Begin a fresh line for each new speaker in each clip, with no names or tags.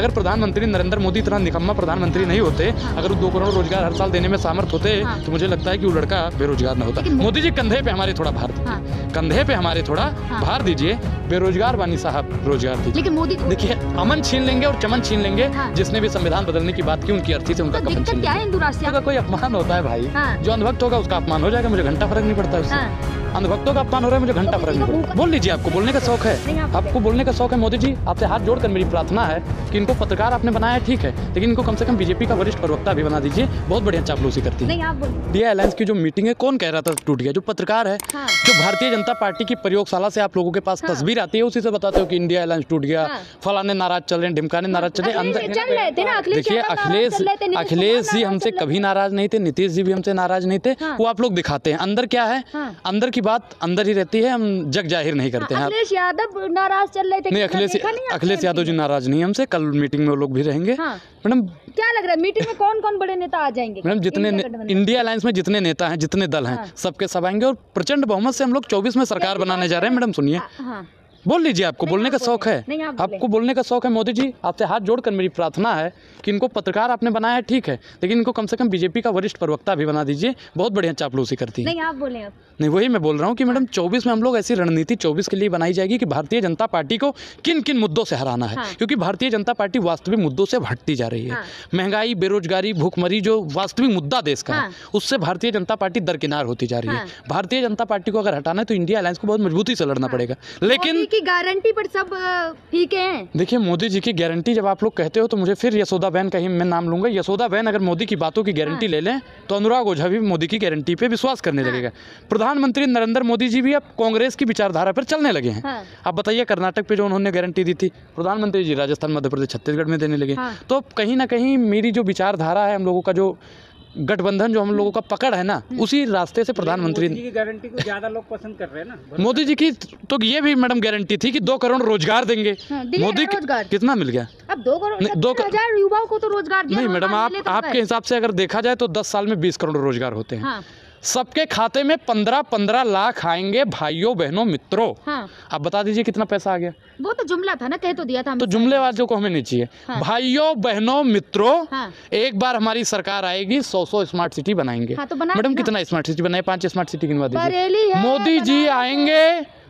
अगर प्रधानमंत्री नरेंद्र मोदी इतना निकम्मा प्रधानमंत्री नहीं होते अगर दो करोड़ रोजगार हर साल देने में सामर्थ होते हाँ। तो मुझे लगता है कि वो लड़का बेरोजगार न होता मोदी जी कंधे पे हमारे थोड़ा भार दीजिए हाँ। कंधे पे हमारे थोड़ा हाँ। भार दीजिए बेरोजगार वानी साहब रोजगार
दीजिए मोदी देखिए अमन
छीन लेंगे और चमन छीन लेंगे हाँ। जिसने भी संविधान बदलने की बात की उनकी अर्थी से उनका तो कमन छीन कोई अपमान होता है भाई जो अनुभक्त होगा उसका अपमान हो जाएगा मुझे घंटा फर्क नहीं पड़ता है अंधभक्तों का अपमान हो रहा है मुझे घंटा भर बोल लीजिए आपको बोलने का शौक है आपको बोलने का शौक है मोदी जी आपसे हाथ जोड़कर मेरी प्रार्थना है कि इनको पत्रकार आपने बनाया है ठीक है लेकिन इनको कम से कम बीजेपी का वरिष्ठ प्रवक्ता भी बना दीजिए बहुत बढ़िया चापलूसी करती
है
डी एलायंस की जो मीटिंग है कौन कह रहा था टूट गया जो पत्रकार है हाँ। जो भारतीय जनता पार्टी की प्रयोगशाला से आप लोगों के पास हाँ। तस्वीर आती है उसी से बताते हो कि इंडिया एयरलाइंस टूट गया हाँ। फलाने नाराज चल रहे हैं ढिमकाने नाराज चले अंदर देखिए अखिलेश अखिलेश जी हमसे कभी नाराज नहीं थे नीतीश जी भी हमसे नाराज नहीं थे वो आप लोग दिखाते हैं अंदर क्या है अंदर की की बात अंदर ही रहती है हम जग जाहिर नहीं करते हैं हाँ,
अखिलेश यादव नाराज चल रहे थे नहीं अखिलेश अखिलेश यादव जी
नाराज नहीं हमसे कल मीटिंग में वो लोग भी रहेंगे हाँ। मैडम
क्या लग रहा है मीटिंग में कौन कौन बड़े नेता आ जाएंगे मैडम जितने
इंडिया अलायंस में जितने नेता हैं जितने दल हैं हाँ। सबके सब आएंगे और प्रचंड बहुमत से हम लोग चौबीस में सरकार बनाने जा रहे हैं मैडम सुनिए बोल लीजिए आपको बोलने का शौक है आपको बोलने का शौक है मोदी जी आपसे हाथ जोड़कर मेरी प्रार्थना है कि इनको पत्रकार आपने बनाया है ठीक है लेकिन इनको कम से कम बीजेपी का वरिष्ठ प्रवक्ता भी बना दीजिए बहुत बढ़िया चापलूसी करती है आप बोले नहीं वही मैं बोल रहा हूँ कि मैडम चौबीस में हम लोग ऐसी रणनीति चौबीस के लिए बनाई जाएगी कि भारतीय जनता पार्टी को किन किन मुद्दों से हराना है हाँ। क्योंकि भारतीय जनता पार्टी वास्तविक मुद्दों से हटती जा रही है हाँ। महंगाई बेरोजगारी भूखमरी जो वास्तविक मुद्दा देश का है हाँ। उससे भारतीय जनता पार्टी दरकिनार होती जा रही है भारतीय जनता पार्टी को अगर हटाना है तो इंडिया अलायंस को बहुत मजबूती से लड़ना पड़ेगा लेकिन
की गारंटी पर सब ठीक है
देखिए मोदी जी की गारंटी जब आप लोग कहते हो तो मुझे फिर यशोदा बहन का ही मैं नाम लूंगा यशोदा बहन अगर मोदी की बातों की गारंटी हाँ। ले लें तो अनुराग ओझा भी मोदी की गारंटी पे विश्वास करने हाँ। लगेगा प्रधानमंत्री नरेंद्र मोदी जी भी अब कांग्रेस की विचारधारा पर चलने लगे हैं हाँ। आप बताइए कर्नाटक पे जो उन्होंने गारंटी दी थी प्रधानमंत्री जी राजस्थान मध्य प्रदेश छत्तीसगढ़ में देने लगे हाँ। तो कहीं ना कहीं मेरी जो विचारधारा है हम लोगों का जो गठबंधन जो हम लोगों का पकड़ है ना हम्म। उसी रास्ते से प्रधानमंत्री की गारंटी को ज्यादा लोग पसंद कर रहे हैं ना मोदी जी की तो ये भी मैडम गारंटी थी कि दो करोड़ रोजगार देंगे हाँ, मोदी कितना मिल गया
अब दो करोड़ दो हजार युवाओं को तो रोजगार नहीं मैडम आप तो आपके हिसाब
से अगर देखा जाए तो दस साल में बीस करोड़ रोजगार होते हैं हाँ। सबके खाते में पंद्रह पंद्रह लाख आएंगे भाइयों बहनों मित्रों हाँ। आप बता दीजिए कितना पैसा आ गया
वो तो जुमला था ना कह तो दिया था
तो जुमले वालों को हमें नहीं चाहिए हाँ। भाइयों बहनों मित्रों हाँ। एक बार हमारी सरकार आएगी सौ सौ स्मार्ट सिटी बनाएंगे हाँ, तो मैडम कितना स्मार्ट सिटी बनाए पांच स्मार्ट सिटी गिनवा दीजिए मोदी जी आएंगे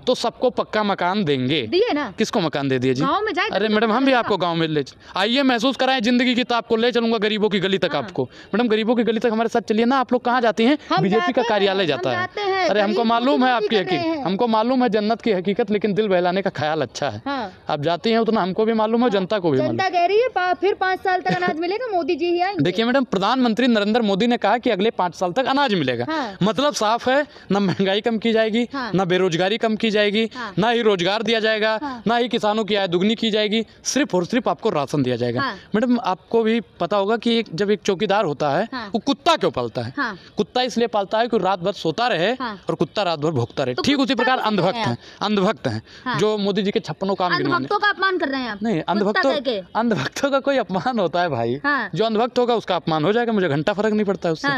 तो सबको पक्का मकान देंगे दिए ना किसको मकान दे दिए जी गांव
में जाए तो अरे मैडम हम भी आपको
गाँव में ले आइए महसूस कराएं जिंदगी की तो आपको ले चलूंगा गरीबों की गली तक हाँ। आपको मैडम गरीबों की गली तक हमारे साथ चलिए ना आप लोग कहाँ जाते हैं बीजेपी का कार्यालय जाता है अरे हमको मालूम है आपकी हकीकत हमको मालूम है जन्नत की हकीकत लेकिन दिल बहलाने का ख्याल अच्छा है हाँ। आप जाते हैं उतना हमको भी मालूम है हाँ। जनता को भी जनता
कह रही है फिर पाँच साल तक अनाज मिलेगा मोदी जी ही देखिये
मैडम प्रधानमंत्री नरेंद्र मोदी ने कहा कि अगले पाँच साल तक अनाज मिलेगा मतलब साफ है न महंगाई कम की जाएगी न बेरोजगारी कम की की जाएगी हाँ। ना ही रोजगार दिया जाएगा हाँ। ना ही किसानों की आय दुगनी की जाएगी सिर्फ और सिर्फ आपको राशन दिया जाएगा हाँ। मैडम आपको भी पता होगा कि जब एक चौकीदार होता है हाँ। वो कुत्ता क्यों पालता है हाँ। कुत्ता इसलिए पालता है कि रात भर सोता रहे हाँ। और कुत्ता रात भर भोगता रहे तो ठीक उसी प्रकार अंधभक्त है अंधभक्त है हाँ। जो मोदी जी के छप्पनों काम का
अपमान कर रहे हैं नहीं अंधभक्तों
अंधभक्तों का कोई अपमान होता है भाई हाँ। जो अंधभक्त होगा उसका अपमान हो जाएगा मुझे घंटा फर्क नहीं पड़ता है उससे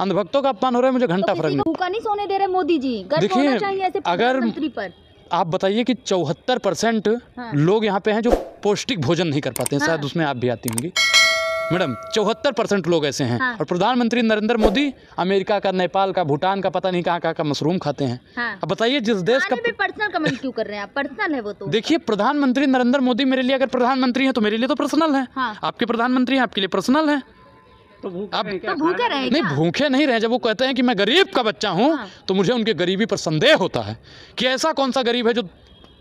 अंधभक्तों का अपमान हो रहा है मुझे घंटा तो फर्क नहीं भूखा
नहीं सोने दे रहे मोदी जी देखिए अगर पर।
आप बताइए कि चौहत्तर परसेंट हाँ। लोग यहाँ पे हैं जो पौष्टिक भोजन नहीं कर पाते हैं हाँ। शायद उसमें आप भी आती होंगी मैडम चौहत्तर परसेंट लोग ऐसे हैं हाँ। और प्रधानमंत्री नरेंद्र मोदी अमेरिका का नेपाल का भूटान का पता नहीं कहाँ कहाँ का मशरूम खाते हैं हाँ। अब बताइए जिस देश का
पर्सनल कमेंट क्यों कर रहे हैं आप पर्सनल है वो तो
देखिए प्रधानमंत्री नरेंद्र मोदी मेरे लिए अगर प्रधानमंत्री है तो मेरे लिए तो पर्सनल है हाँ। आपके प्रधानमंत्री हैं आपके लिए पर्सनल है आप तो भूखे रहे तो नहीं भूखे नहीं रहे जब वो कहते हैं कि मैं गरीब का बच्चा हूँ हाँ। तो मुझे उनके गरीबी पर संदेह होता है कि ऐसा कौन सा गरीब है जो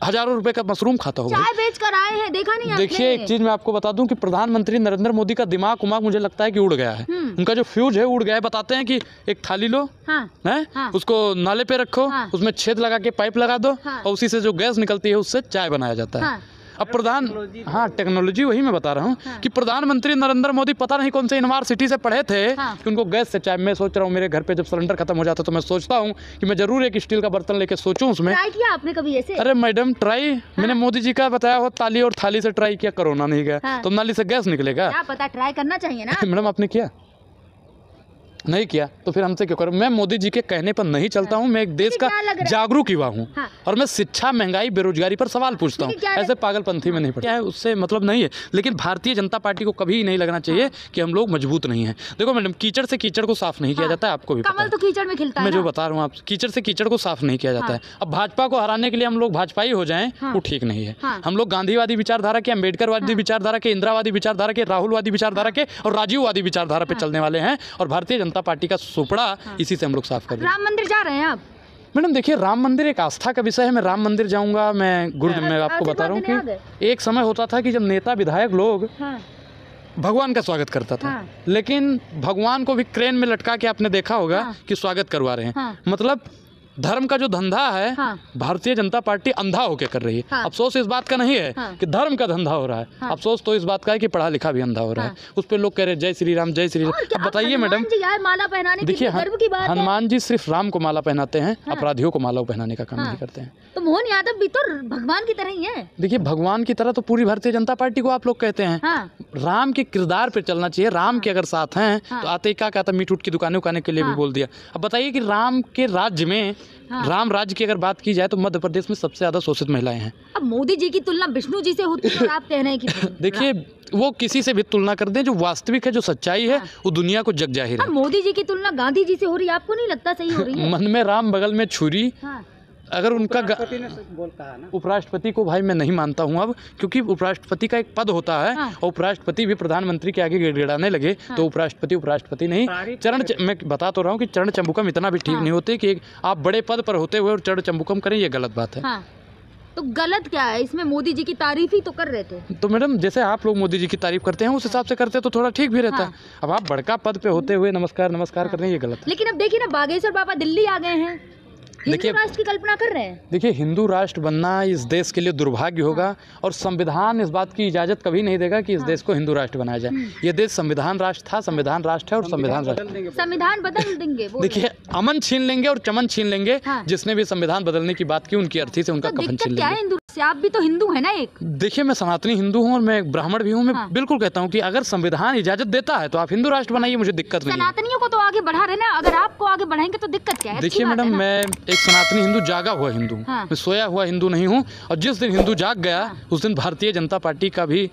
हजारों रुपए का मशरूम खाता होगा चाय
बेच कर आए हैं देखा नहीं देखिए एक चीज मैं
आपको बता दूं कि प्रधानमंत्री नरेंद्र मोदी का दिमाग उमाग मुझे लगता है कि उड़ गया है हम्म। उनका जो फ्यूज है उड़ गया है बताते हैं कि एक थाली लो हाँ, है हाँ, उसको नाले पे रखो हाँ, उसमें छेद लगा के पाइप लगा दो हाँ, और उसी से जो गैस निकलती है उससे चाय बनाया जाता है हाँ। अब प्रधान हाँ टेक्नोलॉजी वही मैं बता रहा हूँ हाँ। कि प्रधानमंत्री नरेंद्र मोदी पता नहीं कौन से यूनिवर्सिटी से पढ़े थे हाँ। कि उनको गैस से चाहे मैं सोच रहा हूँ मेरे घर पे जब सिलेंडर खत्म हो जाता तो मैं सोचता हूँ कि मैं जरूर एक स्टील का बर्तन लेके सोचूँ उसमें
आपने कभी ऐसे
अरे मैडम ट्राई हाँ। मैंने मोदी जी का बताया हो ताली और थाली से ट्राई किया कोरोना नहीं गया हाँ। तो नाली से गैस निकलेगा
पता ट्राई करना चाहिए ना
मैडम आपने किया नहीं किया तो फिर हमसे क्यों करो मैं मोदी जी के कहने पर नहीं चलता हूँ मैं एक देश का जागरूक युवा हूँ हाँ। और मैं शिक्षा महंगाई बेरोजगारी पर सवाल पूछता हूँ ऐसे पागलपंथी में नहीं पड़ता है उससे मतलब नहीं है लेकिन भारतीय जनता पार्टी को कभी नहीं लगना चाहिए हाँ। कि हम लोग मजबूत नहीं है देखो मैडम कीचड़ से कीचड़ को साफ नहीं किया हाँ। जाता है आपको भी
कमल तो कीचड़ में खिलता है मैं जो
बता रहा हूँ आप कीचड़ से कीचड़ को साफ नहीं किया जाता है अब भाजपा को हराने के लिए हम लोग ही हो जाए वो ठीक नहीं है हम लोग गांधीवादी विचारधारा के अम्बेडकरवादी विचारधारा के इंदिरावादी विचारधारा के राहुलवादी विचारधारा के और राजीववादी विचारधारा पे चलने वाले हैं और भारतीय जनता जनता पार्टी का सुपड़ा हाँ। इसी से हम लोग साफ कर राम मंदिर जा रहे हैं आप मैडम देखिए राम मंदिर एक आस्था का विषय है मैं राम मंदिर जाऊंगा मैं गुरु हाँ। मैं आपको बता रहा हूँ कि एक समय होता था कि जब नेता विधायक लोग हाँ। भगवान का स्वागत करता था हाँ। लेकिन भगवान को भी क्रेन में लटका के आपने देखा होगा हाँ। कि स्वागत करवा रहे हैं हाँ। मतलब धर्म का जो धंधा है हाँ। भारतीय जनता पार्टी अंधा होकर कर रही है हाँ। अफसोस इस बात का नहीं है हाँ। कि धर्म का धंधा हो रहा है हाँ। अफसोस तो इस बात का है कि पढ़ा लिखा भी अंधा हो रहा है हाँ। उस पर लोग कह रहे हैं जय श्री राम जय श्री राम बताइए मैडम
माला पहनाने देखिए तो हनुमान
जी सिर्फ राम को माला पहनाते हैं हाँ। अपराधियों को माला पहनाने का काम हाँ। नहीं करते हैं
तो मोहन यादव भी तो भगवान की तरह ही है
देखिए भगवान की तरह तो पूरी भारतीय जनता पार्टी को आप लोग कहते हैं राम के किरदार पे चलना चाहिए राम के अगर साथ हैं तो आते ही क्या कहता मीट उठ की दुकानें उकाने के लिए भी बोल दिया अब बताइए कि राम के राज्य में हाँ। राम राज्य की अगर बात की जाए तो मध्य प्रदेश में सबसे ज्यादा शोषित महिलाएं हैं
अब मोदी जी की तुलना विष्णु जी से होती है आप कह रहे हैं कि
देखिए वो किसी से भी तुलना कर दें जो वास्तविक है जो सच्चाई है हाँ। वो दुनिया को जग जाहिर है
मोदी जी की तुलना गांधी जी से हो रही है आपको नहीं लगता सही हो रही है मन में
राम बगल में छुरी हाँ। अगर उनका उपराष्ट्रपति को भाई मैं नहीं मानता हूँ अब क्योंकि उपराष्ट्रपति का एक पद होता है हाँ। और उपराष्ट्रपति भी प्रधानमंत्री के आगे गिड़गिड़ाने लगे तो हाँ। तो उपराष्ट्रपति उपराष्ट्रपति नहीं चरण च... मैं बता तो रहा हूँ कि चरण चंबुकम इतना भी ठीक हाँ। नहीं होते कि आप बड़े पद पर होते हुए और चरण चंबुकम करें ये गलत बात है हाँ।
तो गलत क्या है इसमें मोदी जी की तारीफ ही तो कर रहे थे
तो मैडम जैसे आप लोग मोदी जी की तारीफ करते हैं उस हाँ। हिसाब से करते तो थोड़ा ठीक भी रहता हाँ। अब आप बड़का पद पे होते हुए नमस्कार नमस्कार हाँ। कर रहे हैं ये गलत है।
लेकिन अब देखिए ना बागेश्वर बाबा दिल्ली आ गए हैं देखिए राष्ट्र की कल्पना कर रहे हैं
देखिए हिंदू राष्ट्र बनना इस देश के लिए दुर्भाग्य हाँ। होगा हाँ। और संविधान इस बात की इजाजत कभी नहीं देगा कि इस हाँ। देश को हिंदू राष्ट्र बनाया जाए हम्म। ये देश संविधान राष्ट्र था संविधान राष्ट्र है और संविधान राष्ट्र
संविधान बदल देंगे देखिए
अमन छीन लेंगे और चमन छीन लेंगे हाँ। जिसने भी संविधान बदलने की बात की उनकी अर्थी से उनका तो कमन छीन लेंगे
से आप भी तो हिंदू है ना एक
देखिए मैं सनातनी हिंदू हूँ और मैं एक ब्राह्मण भी हूँ मैं हाँ। बिल्कुल कहता हूँ कि अगर संविधान इजाजत देता है तो आप हिंदू राष्ट्र बनाइए मुझे दिक्कत नहीं
सनातनियों को तो आगे बढ़ा रहे ना अगर आपको आगे बढ़ाएंगे तो दिक्कत क्या है देखिए मैडम मैं
एक सनातनी हिंदू जागा हुआ हिंदू हाँ। मैं सोया हुआ हिंदू नहीं हूँ और जिस दिन हिंदू जाग गया हाँ। उस दिन भारतीय जनता पार्टी का भी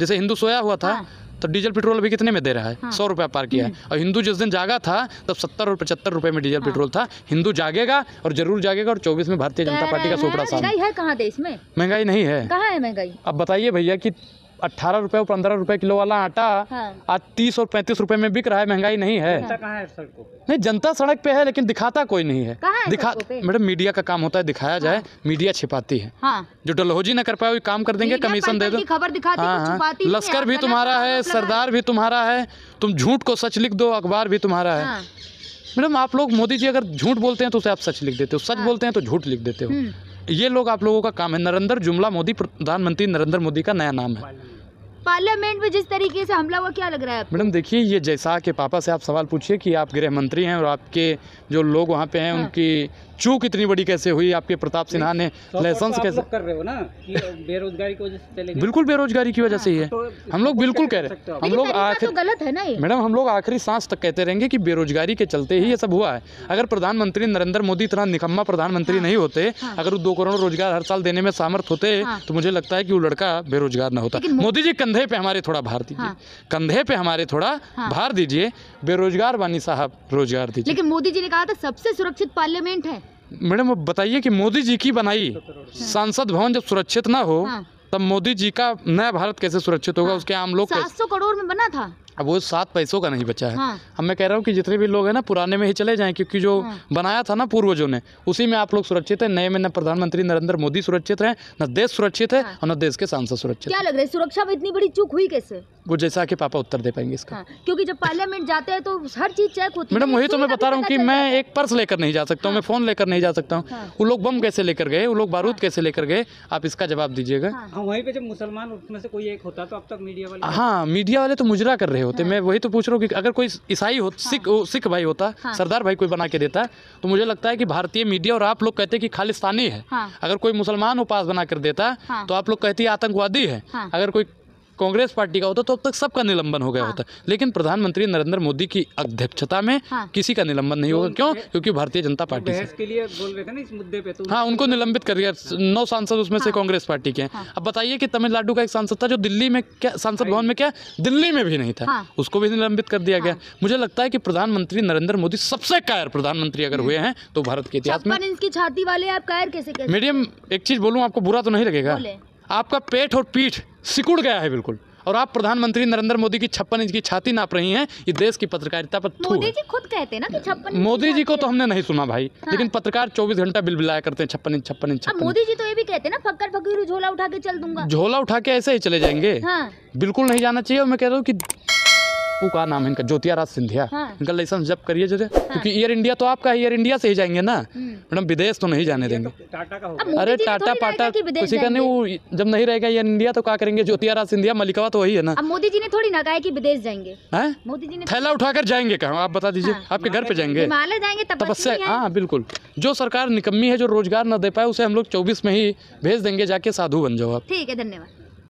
जैसे हिंदू सोया हुआ था हाँ। तो डीजल पेट्रोल अभी कितने में दे रहा है हाँ। सौ रुपया पार किया है हम्म। और हिंदू जिस दिन जागा था तब सत्तर और पचहत्तर रुपए में डीजल हाँ। पेट्रोल था हिंदू जागेगा और जरूर जागेगा और चौबीस में भारतीय जनता पार्टी का सोपड़ा सा महंगाई
है कहाँ देश में
महंगाई नहीं है कहाँ है महंगाई अब बताइए भैया की अट्ठारह रुपए और पंद्रह रुपए किलो वाला आटा हाँ। आज तीस और पैंतीस रुपए में बिक रहा है महंगाई नहीं है नहीं जनता सड़क पे है लेकिन दिखाता कोई नहीं है, दिखा मैडम मीडिया का काम होता है दिखाया जाए हाँ। मीडिया छिपाती है हाँ। जो डलहोजी ना कर पाए वो काम कर देंगे कमीशन दे दो खबर दिखाती लश्कर भी तुम्हारा मतलब है सरदार भी तुम्हारा है तुम झूठ को सच लिख दो अखबार भी तुम्हारा है मैडम आप लोग मोदी जी अगर झूठ बोलते हैं तो उसे आप सच लिख देते हो सच बोलते हैं तो झूठ लिख देते हो हम्म। ये लोग आप लोगों का काम है नरेंद्र जुमला मोदी प्रधानमंत्री नरेंद्र मोदी का नया नाम है
पार्लियामेंट में जिस तरीके से हमला हुआ क्या लग रहा है
मैडम देखिए ये जैसा के पापा से आप सवाल पूछिए कि आप गृह मंत्री हैं और आपके जो लोग वहाँ पे हैं हाँ। उनकी चूक इतनी बड़ी कैसे हुई आपके प्रताप सिन्हा ने लाइसेंस तो कैसे
कर रहे हो ना बेरोजगारी की वजह से बिल्कुल बेरोजगारी की वजह से ही है हाँ, तो हम लोग बिल्कुल कह रहे हैं हम लोग आखिर तो गलत है ना
मैडम हम लोग आखिरी सांस तक कहते रहेंगे कि बेरोजगारी के चलते ही ये सब हुआ है अगर प्रधानमंत्री नरेंद्र मोदी इतना निकम्मा प्रधानमंत्री हाँ। नहीं होते हाँ। अगर दो करोड़ रोजगार हर साल देने में सामर्थ होते तो मुझे लगता है कि वो लड़का बेरोजगार ना होता मोदी जी कंधे पे हमारे थोड़ा भार दीजिए कंधे पे हमारे थोड़ा भार दीजिए बेरोजगार वानी साहब रोजगार दीजिए
लेकिन मोदी जी ने कहा था सबसे सुरक्षित पार्लियामेंट है
मैडम अब बताइए कि मोदी जी की बनाई सांसद भवन जब सुरक्षित ना हो हाँ। तब मोदी जी का नया भारत कैसे सुरक्षित होगा हाँ। उसके आम लोग सात
सौ करोड़ में बना था
अब वो सात पैसों का नहीं बचा है हाँ। अब मैं कह रहा हूँ कि जितने भी लोग हैं ना पुराने में ही चले जाएं क्योंकि जो हाँ। बनाया था ना पूर्वजों ने उसी में आप लोग सुरक्षित हैं नए में न प्रधानमंत्री नरेंद्र मोदी सुरक्षित हैं न देश सुरक्षित है हाँ। और न देश के सांसद सुरक्षित क्या
लग रहा है सुरक्षा में इतनी बड़ी चूक हुई कैसे
वो जैसा कि पापा उत्तर दे पाएंगे इसका
क्यूँकी हाँ, क्योंकि जब पार्लियामेंट जाते हैं तो हर चीज चेक होती है मैडम वही तो मैं बता रहा हूँ कि मैं
एक पर्स लेकर नहीं जा सकता हूँ मैं हाँ। फोन लेकर नहीं जा सकता हूँ हाँ। वो लोग बम कैसे लेकर गए वो लोग बारूद कैसे लेकर गए आप इसका जवाब दीजिएगा वहीं पे जब मुसलमान उसमें से कोई एक होता तो अब तक मीडिया वाले हाँ मीडिया वाले तो मुजरा कर रहे हो होते मैं वही तो पूछ रहा हूँ कि अगर कोई ईसाई हो हाँ। सिख सिख भाई होता हाँ। सरदार भाई कोई बना के देता तो मुझे लगता है कि भारतीय मीडिया और आप लोग कहते हैं कि खालिस्तानी है हाँ। अगर कोई मुसलमान उपास बना कर देता तो आप लोग कहती आतंकवादी है अगर कोई कांग्रेस पार्टी का होता तो अब तक सबका निलंबन हो गया हाँ। होता लेकिन प्रधानमंत्री नरेंद्र मोदी की अध्यक्षता में हाँ। किसी का निलंबन नहीं होगा तो क्यों क्योंकि भारतीय जनता तो पार्टी के लिए बोल रहे थे ना इस मुद्दे पे तो हाँ उनको निलंबित कर दिया हाँ। नौ सांसद उसमें से हाँ। कांग्रेस पार्टी के हैं हाँ। अब बताइए कि तमिलनाडु का एक सांसद था जो दिल्ली में क्या सांसद भवन में क्या दिल्ली में भी नहीं था उसको भी निलंबित कर दिया गया मुझे लगता है की प्रधानमंत्री नरेंद्र मोदी सबसे कायर प्रधानमंत्री अगर हम्म। हुए हैं तो भारत के इतिहास में
छाती वाले आप कायर कैसे मीडियम
एक चीज बोलूँ आपको बुरा तो नहीं लगेगा आपका पेट और पीठ सिकुड़ गया है बिल्कुल और आप प्रधानमंत्री नरेंद्र मोदी की छप्पन इंच की छाती नाप रही हैं ये देश की पत्रकारिता पर मोदी जी
खुद कहते हैं ना कि छप्पन मोदी जी को तो
हमने नहीं सुना भाई हाँ। लेकिन पत्रकार 24 घंटा बिल बिलाया करते हैं छप्पन इंच छप्पन इंच मोदी
जी तो ये भी कहते हैं ना फक्कर फकीर झोला उठा के चल दूंगा
झोला उठा के ऐसे ही चले जाएंगे हाँ। बिल्कुल नहीं जाना चाहिए और मैं कह रहा हूँ की पप्पू का नाम है इनका ज्योतियाराज सिंधिया हाँ। इनका लाइसेंस जब करिए जैसे हाँ। क्योंकि एयर इंडिया तो आपका एयर इंडिया से ही जाएंगे ना हम्म। मैडम विदेश तो नहीं जाने देंगे तो अरे टाटा पाटा किसी का नहीं वो जब नहीं रहेगा एयर इंडिया तो क्या करेंगे ज्योतियाराज सिंधिया मलिकवा तो वही है ना
मोदी जी ने थोड़ी ना कहा कि विदेश जाएंगे मोदी जी
ने थैला उठाकर जाएंगे कहा आप बता दीजिए हाँ। आपके घर पे जाएंगे
जाएंगे तपस्या
हाँ बिल्कुल जो सरकार निकम्मी है जो रोजगार न दे पाए उसे हम लोग चौबीस में ही भेज देंगे जाके साधु बन जाओ आप
ठीक है धन्यवाद